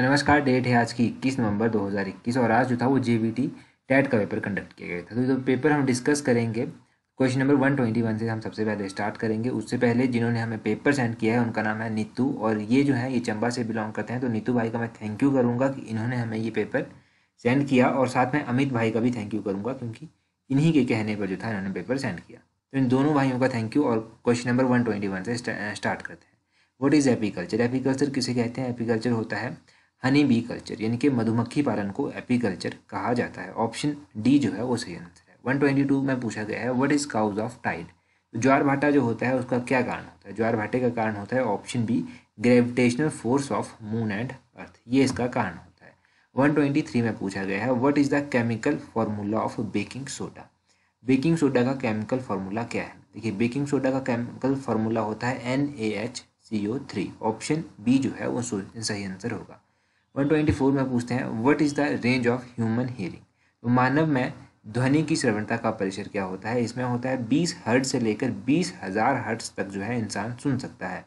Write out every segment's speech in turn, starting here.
नमस्कार डेट है आज की 21 नवंबर 2021 और आज जो था वो जे टेट का पेपर कंडक्ट किया गया था तो जो पेपर हम डिस्कस करेंगे क्वेश्चन नंबर 121 से हम सबसे पहले स्टार्ट करेंगे उससे पहले जिन्होंने हमें पेपर सेंड किया है उनका नाम है नीतू और ये जो है ये चंबा से बिलोंग करते हैं तो नीतू भाई का मैं थैंक यू करूँगा कि इन्होंने हमें ये पेपर सेंड किया और साथ में अमित भाई का भी थैंक यू करूँगा क्योंकि इन्हीं के कहने पर जो था इन्होंने पेपर सेंड किया तो इन दोनों भाइयों का थैंक यू और क्वेश्चन नंबर वन से स्टार्ट करते हैं वट इज़ एपीकल्चर एपीकल्चर किसे कहते हैं एपीकल्चर होता है हनी बी कल्चर यानी कि मधुमक्खी पालन को एपीकल्चर कहा जाता है ऑप्शन डी जो है वो सही आंसर है वन ट्वेंटी टू में पूछा गया है what is cause of tide ज्वार भाटा जो होता है उसका क्या कारण होता है ज्वार भाटे का कारण होता है option B gravitational force of moon and earth ये इसका कारण होता है थ्री में पूछा गया है what is the chemical formula of baking soda baking soda का केमिकल फार्मूला क्या है देखिए बेकिंग सोडा का केमिकल फार्मूला होता है N A H C O three option B जो है वो सही आंसर होगा 124 में पूछते हैं what is the range of human hearing तो मानव में ध्वनि की श्रवणता का परिसर क्या होता है इसमें होता है 20 हर्ट से लेकर बीस हज़ार हर्ट्स तक जो है इंसान सुन सकता है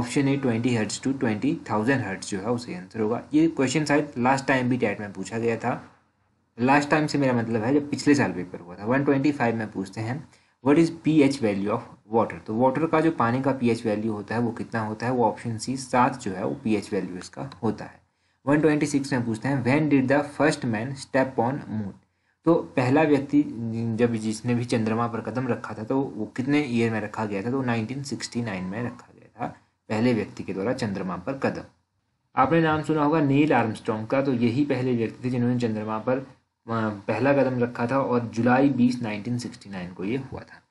option A twenty hertz to twenty thousand hertz जो है उसे आंसर होगा ये क्वेश्चन शायद लास्ट टाइम भी टैट में पूछा गया था लास्ट टाइम से मेरा मतलब है जब पिछले साल पेपर हुआ था 125 में पूछते हैं what is P H value of water तो वाटर का जो पानी का पी एच वैल्यू होता है वो कितना होता है वो ऑप्शन सी सात जो है वो पी एच वैल्यू इसका होता है 126 में पूछते हैं when did the first man step on moon तो पहला व्यक्ति जब जिसने भी चंद्रमा पर कदम रखा था तो वो कितने ईयर में रखा गया था तो 1969 में रखा गया था पहले व्यक्ति के द्वारा चंद्रमा पर कदम आपने नाम सुना होगा नील आर्मस्ट्रॉन्ग का तो यही पहले व्यक्ति थे जिन्होंने चंद्रमा पर पहला कदम रखा था और जुलाई बीस नाइनटीन को ये हुआ था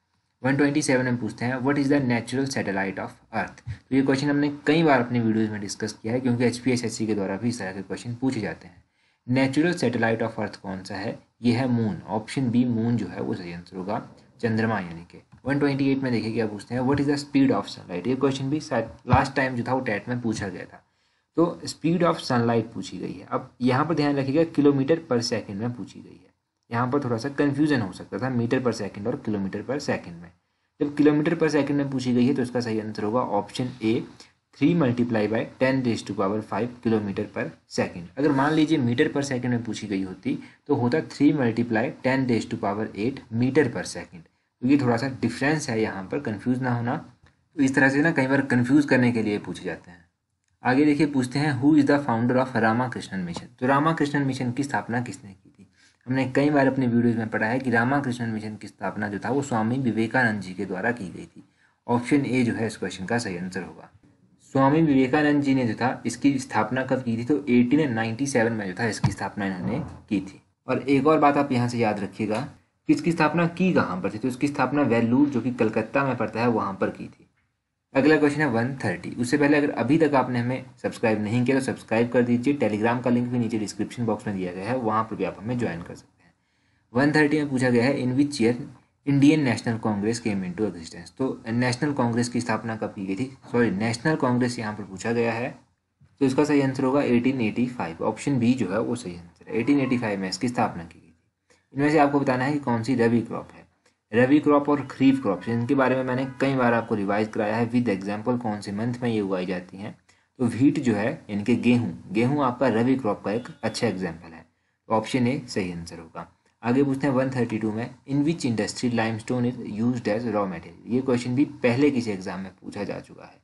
127 में पूछते हैं what is the natural satellite of earth तो ये क्वेश्चन हमने कई बार अपने वीडियोस में डिस्कस किया है क्योंकि एच पी के द्वारा भी इस तरह के क्वेश्चन पूछे जाते हैं नेचुरल सैटेलाइट ऑफ अर्थ कौन सा है ये है मून ऑप्शन बी मून जो है वो सही आंसर होगा चंद्रमा यानी कि 128 में देखिए क्या पूछते हैं what is the speed of sunlight ये क्वेश्चन भी लास्ट टाइम जो था वो टैट में पूछा गया था तो स्पीड ऑफ सनलाइट पूछी गई है अब यहाँ पर ध्यान रखिएगा किलोमीटर पर सेकेंड में पूछी गई है यहाँ पर थोड़ा सा कन्फ्यूजन हो सकता था मीटर पर सेकेंड और किलोमीटर पर सेकेंड में जब किलोमीटर पर सेकेंड में पूछी गई है तो इसका सही आंसर होगा option A three multiply by ten raise to power five kilometre पर सेकेंड अगर मान लीजिए मीटर पर सेकेंड में पूछी गई होती तो होता three multiply ten raise to power eight metre पर सेकेंड तो ये थोड़ा सा डिफरेंस है यहाँ पर कन्फ्यूज ना होना तो इस तरह से ना कई बार कन्फ्यूज करने के लिए पूछे जाते हैं आगे देखिए पूछते हैं who is the founder of Ramakrishna mission तो रामा कृष्णन मिशन की स्थापना किसने हमने कई बार अपने वीडियोज में पढ़ा है कि रामाकृष्णन मिशन की स्थापना जो था वो स्वामी विवेकानंद जी के द्वारा की गई थी ऑप्शन ए जो है इस क्वेश्चन का सही आंसर होगा स्वामी विवेकानंद जी ने जो था इसकी स्थापना कब की थी तो 1897 में जो था इसकी स्थापना इन्होंने की थी और एक और बात आप यहाँ से याद रखिएगा कि इसकी स्थापना की कहाँ पर थी तो इसकी स्थापना वेल्लूर जो कि कलकत्ता में पड़ता है वहाँ पर की थी अगला क्वेश्चन है वन थर्टी उससे पहले अगर अभी तक आपने हमें सब्सक्राइब नहीं किया तो सब्सक्राइब कर दीजिए टेलीग्राम का लिंक भी नीचे डिस्क्रिप्शन बॉक्स में दिया गया है वहाँ पर भी आप हमें ज्वाइन कर सकते हैं वन थर्टी में पूछा गया है in which year Indian National Congress came into existence तो नेशनल कांग्रेस की स्थापना कब की गई थी सॉरी नेशनल कांग्रेस यहाँ पर पूछा गया है तो इसका सही आंसर होगा 1885 ऑप्शन बी जो है वो सही आंसर है 1885 में इसकी स्थापना की गई थी इनमें से आपको बताना है कि कौन सी रबी क्रॉप है रवि क्रॉप और खरीफ क्रॉप इनके बारे में मैंने कई बार आपको रिवाइज कराया है विद एग्जाम्पल कौन से मंथ में ये उगाई जाती हैं तो व्हीट जो है यानी कि गेहूँ गेहूँ आपका रवि क्रॉप का एक अच्छा एग्जाम्पल है ऑप्शन तो ए सही आंसर होगा आगे पूछते हैं वन थर्टी टू में in which industry lime stone is use as raw material ये क्वेश्चन भी पहले किसी एग्जाम में पूछा जा चुका है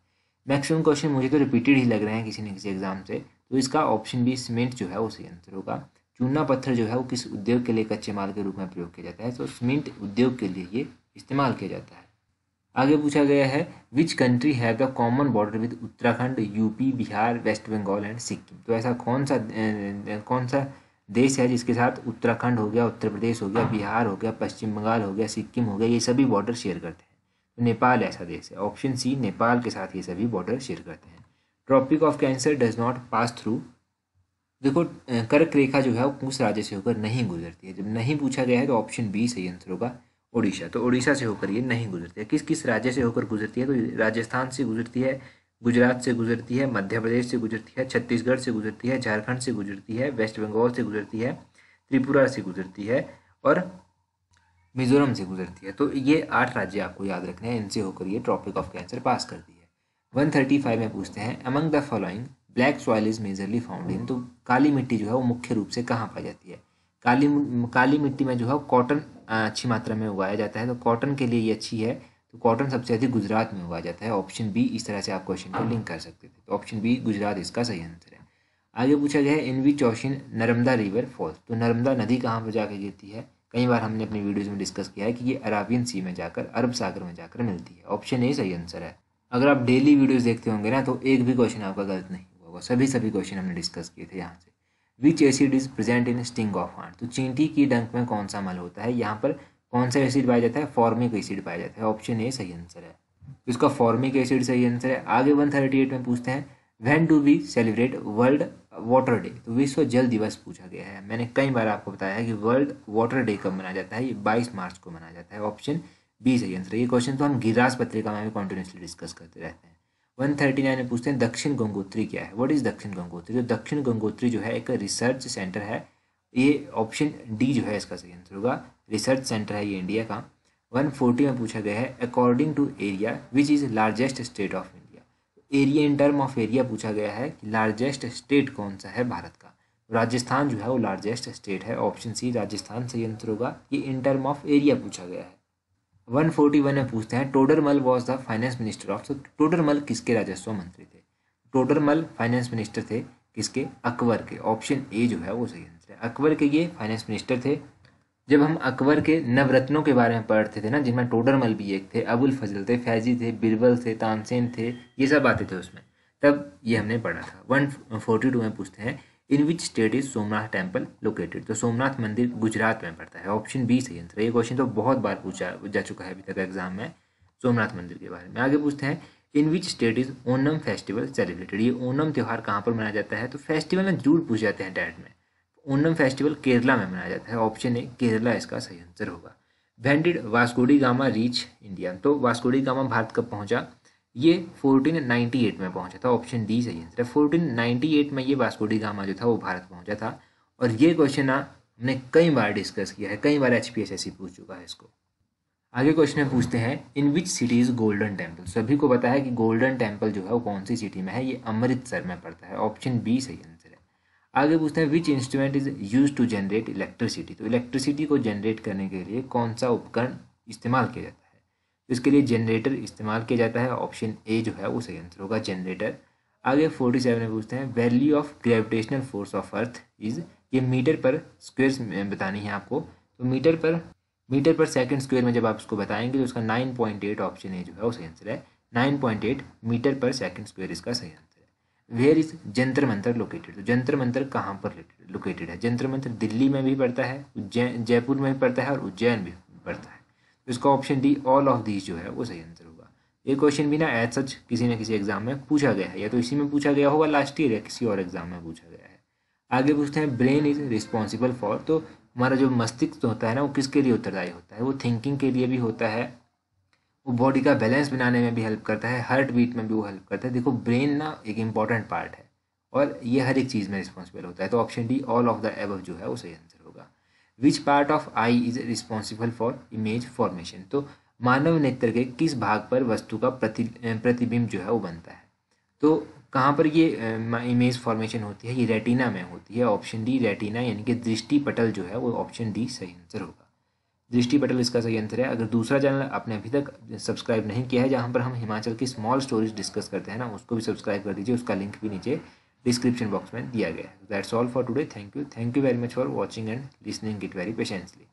मैक्सिमम क्वेश्चन मुझे तो रिपीटेड ही लग रहे हैं किसी न किसी एग्जाम से तो इसका ऑप्शन बी सीमेंट जो है वो सही आंसर होगा चूना पत्थर जो है वो किस उद्योग के लिए कच्चे माल के रूप में प्रयोग किया जाता है तो सीमेंट उद्योग के लिए ये इस्तेमाल किया जाता है आगे पूछा गया है which country have the common border with Uttarakhand UP Bihar West Bengal and Sikkim तो ऐसा कौन सा कौन सा देश है जिसके साथ उत्तराखंड हो गया उत्तर प्रदेश हो गया बिहार हो गया पश्चिम बंगाल हो गया सिक्किम हो गया ये सभी बॉर्डर शेयर करते हैं तो नेपाल ऐसा देश है ऑप्शन सी नेपाल के साथ ये सभी बॉर्डर शेयर करते हैं Tropic of Cancer does not pass through देखो कर्क रेखा जो है वो पूछ राज्य से होकर नहीं गुजरती है जब नहीं पूछा गया है तो ऑप्शन बी सही आंसर होगा उड़ीसा तो उड़ीसा से होकर ये नहीं गुजरती है किस किस राज्य से होकर गुजरती है तो राजस्थान से गुजरती है गुजरात से गुजरती है मध्य प्रदेश से गुजरती है छत्तीसगढ़ से गुजरती है झारखंड से गुजरती है वेस्ट बंगाल से गुजरती है त्रिपुरा से गुजरती है और मिजोरम से गुजरती है तो ये आठ राज्य आपको याद रखने हैं इनसे होकर ये ट्रॉपिक ऑफ कैंसर पास करती है वन थर्टी फाइव में पूछते हैं among the following black soil is majorly found in तो काली मिट्टी जो है वो मुख्य रूप से कहाँ पाई जाती है काली काली मिट्टी में जो है कॉटन अच्छी मात्रा में उगाया जाता है तो कॉटन के लिए ये अच्छी है तो कॉटन सबसे अधिक गुजरात में उगाया जाता है ऑप्शन बी इस तरह से आप क्वेश्चन को लिंक कर सकते थे तो ऑप्शन बी गुजरात इसका सही आंसर है आगे पूछा गया है in which option Narmada river falls तो नर्मदा नदी कहाँ पर जाकर गिरती है कई बार हमने अपनी वीडियोज़ में डिस्कस किया है कि ये अराबियन सी में जाकर अरब सागर में जाकर मिलती है ऑप्शन ए सही आंसर है अगर आप डेली वीडियोज़ देखते होंगे ना तो एक भी क्वेश्चन आपका गलत नहीं होगा सभी सभी क्वेश्चन हमने डिस्कस किए थे यहाँ से which acid is present in sting of ant तो चींटी की डंक में कौन सा मल होता है यहाँ पर कौन सा एसिड पाया जाता है फॉर्मिक एसिड पाया जाता है ऑप्शन ए सही आंसर है तो इसका फॉर्मिक एसिड सही आंसर है आगे वन थर्टी एट में पूछते हैं when do we celebrate World Water Day तो विश्व जल दिवस पूछा गया है मैंने कई बार आपको बताया है कि वर्ल्ड वाटर डे कब मनाया जाता है ये बाईस मार्च को मनाया जाता है ऑप्शन बी सही आंसर ये क्वेश्चन तो हम गिरास पत्रिका में भी कॉन्टिन्यूसली डिस्कस करते रहते हैं वन थर्टी नाइन में पूछते हैं दक्षिण गंगोत्री क्या है व्हाट इज़ दक्षिण गंगोत्री तो दक्षिण गंगोत्री जो है एक रिसर्च सेंटर है ये ऑप्शन डी जो है इसका सही आंसर होगा रिसर्च सेंटर है ये इंडिया का वन फोर्टी में पूछा गया है according to area which is largest state of India area in term of area पूछा गया है कि लार्जेस्ट स्टेट कौन सा है भारत का तो राजस्थान जो है वो लार्जेस्ट स्टेट है ऑप्शन सी राजस्थान सही आंसर होगा ये इन टर्म ऑफ एरिया पूछा गया है 141 में पूछते हैं Todarmal was the finance minister of तो टोडरमल किसके राजस्व मंत्री थे टोडरमल फाइनेंस मिनिस्टर थे किसके अकबर के ऑप्शन ए जो है वो सही आंसर है अकबर के ये फाइनेंस मिनिस्टर थे जब हम अकबर के नवरत्नों के बारे में पढ़ते थे ना जिनमें टोडरमल भी एक थे अबुल फजल थे फैजी थे बिरबल थे तानसेन थे ये सब आते थे उसमें तब ये हमने पढ़ा था वन फोर्टी टू में पूछते हैं in which state is Somnath temple located तो सोमनाथ मंदिर गुजरात में पड़ता है ऑप्शन बी सही आंसर ये क्वेश्चन तो बहुत बार पूछा जा चुका है अभी तक एग्जाम में सोमनाथ मंदिर के बारे में आगे पूछते हैं in which state is Onam festival celebrated ये ओनम त्यौहार कहाँ पर मनाया जाता है तो फेस्टिवल में जरूर पूछ जाते हैं डैट में ओनम फेस्टिवल केरला में मनाया जाता है ऑप्शन ए केरला इसका सही आंसर होगा when did Vasco da Gama reach India तो वास्कोडी गामा भारत कब पहुंचा ये 1498 में पहुंचा था ऑप्शन डी सही आंसर है 1498 में ये वास्कोडी गामा जो था वो भारत पहुंचा था और ये क्वेश्चन ना हमने कई बार डिस्कस किया है कई बार एच पी पूछ चुका है इसको आगे क्वेश्चन है पूछते हैं in which city is Golden Temple सभी को पता है कि गोल्डन टेम्पल जो है वो कौन सी सिटी में है ये अमृतसर में पड़ता है ऑप्शन बी सही आंसर है आगे पूछते हैं which instrument is use to generate electricity तो इलेक्ट्रिसिटी को जनरेट करने के लिए कौन सा उपकरण इस्तेमाल किया जाता है इसके लिए जनरेटर इस्तेमाल किया जाता है ऑप्शन ए जो है वो सही आंसर होगा जनरेटर आगे फोर्टी सेवन में पूछते हैं value of gravitational force of earth is ये मीटर पर स्क्वेयर बतानी है आपको तो मीटर पर मीटर पर सेकंड स्क्वेयर में जब आप उसको बताएंगे तो उसका nine point eight option A जो है वो सही आंसर है नाइन पॉइंट एट मीटर पर सेकंड स्क्वेयर इसका सही आंसर है वेयर इज जंतर मंत्र लोकेटेड तो जंतर मंत्र कहाँ पर लोकेटेड है जंतर मंत्र दिल्ली में भी पड़ता है जयपुर में भी पड़ता है और उज्जैन भी पड़ता है तो इसका option D all of these जो है वो सही आंसर होगा ये क्वेश्चन भी ना एज सच किसी न किसी एग्जाम में पूछा गया है या तो इसी में पूछा गया होगा लास्ट ईयर या किसी और एग्जाम में पूछा गया है आगे पूछते हैं ब्रेन इज रिस्पॉन्सिबल फॉर तो हमारा जो मस्तिष्क होता है ना वो किसके लिए उत्तरदायी होता है वो थिंकिंग के लिए भी होता है वो बॉडी का बैलेंस बनाने में भी हेल्प करता है हार्ट बीट में भी वो हेल्प करता है देखो ब्रेन ना एक इम्पॉर्टेंट पार्ट है और ये हर एक चीज़ में रिस्पॉन्सिबल होता है तो option D all of the above जो है वो सही answer which part of eye is responsible for image formation तो मानव नेत्र के किस भाग पर वस्तु का प्रति प्रतिबिंब जो है वो बनता है तो कहाँ पर ये इमेज फॉर्मेशन होती है ये रेटिना में होती है ऑप्शन डी रेटिना यानी कि दृष्टि पटल जो है वो ऑप्शन डी सही आंसर होगा दृष्टि पटल इसका सही आंसर है अगर दूसरा चैनल आपने अभी तक सब्सक्राइब नहीं किया है जहाँ पर हम हिमाचल की स्मॉल स्टोरीज डिस्कस करते हैं ना उसको भी सब्सक्राइब कर दीजिए उसका लिंक भी नीचे डिस्क्रिप्शन बॉक्स में दिया गया है that's all for today thank you thank you very much for watching and listening it very patiently